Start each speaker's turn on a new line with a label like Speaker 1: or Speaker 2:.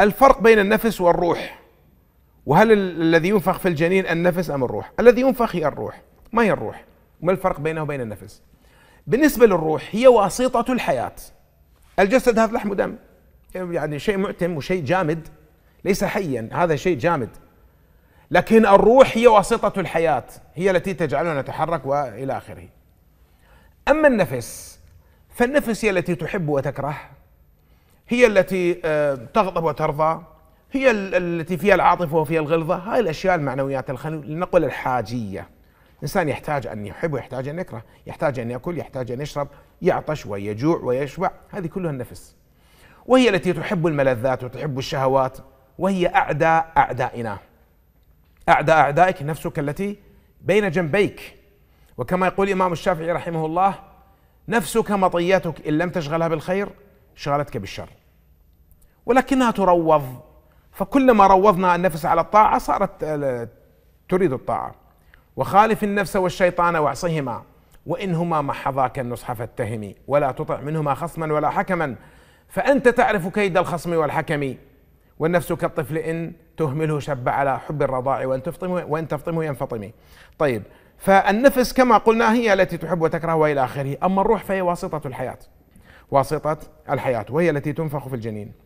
Speaker 1: الفرق بين النفس والروح وهل الذي ينفخ في الجنين النفس أم الروح الذي ينفخ هي الروح ما هي الروح وما الفرق بينه وبين النفس بالنسبة للروح هي واسطة الحياة الجسد هذا لحم ودم يعني شيء معتم وشيء جامد ليس حيا هذا شيء جامد لكن الروح هي واسطة الحياة هي التي تجعلنا نتحرك وإلى آخره أما النفس فالنفس هي التي تحب وتكره هي التي آه، تغضب وترضى هي التي فيها العاطفه وفيها الغلظه هاي الاشياء المعنويات لنقل الحاجيه الانسان يحتاج ان يحب ويحتاج ان يكره يحتاج ان ياكل يحتاج ان يشرب يعطش ويجوع ويشبع هذه كلها النفس وهي التي تحب الملذات وتحب الشهوات وهي اعداء اعدائنا اعداء اعدائك نفسك التي بين جنبيك وكما يقول الامام الشافعي رحمه الله نفسك مطيتك ان لم تشغلها بالخير شغلتك بالشر ولكنها تروض فكلما روضنا النفس على الطاعة صارت آه، تريد الطاعة وخالف النفس والشيطان واعصهما وإنهما محضاك النصح فاتهم ولا تطع منهما خصما ولا حكما فأنت تعرف كيد الخصم والحكم والنفس كالطفل إن تهمله شب على حب الرضاع وإن تفطمه وإن تفطمه ينفطم طيب فالنفس كما قلنا هي التي تحب وتكره والى اخره، اما الروح فهي واسطه الحياه. واسطه الحياه وهي التي تنفخ في الجنين.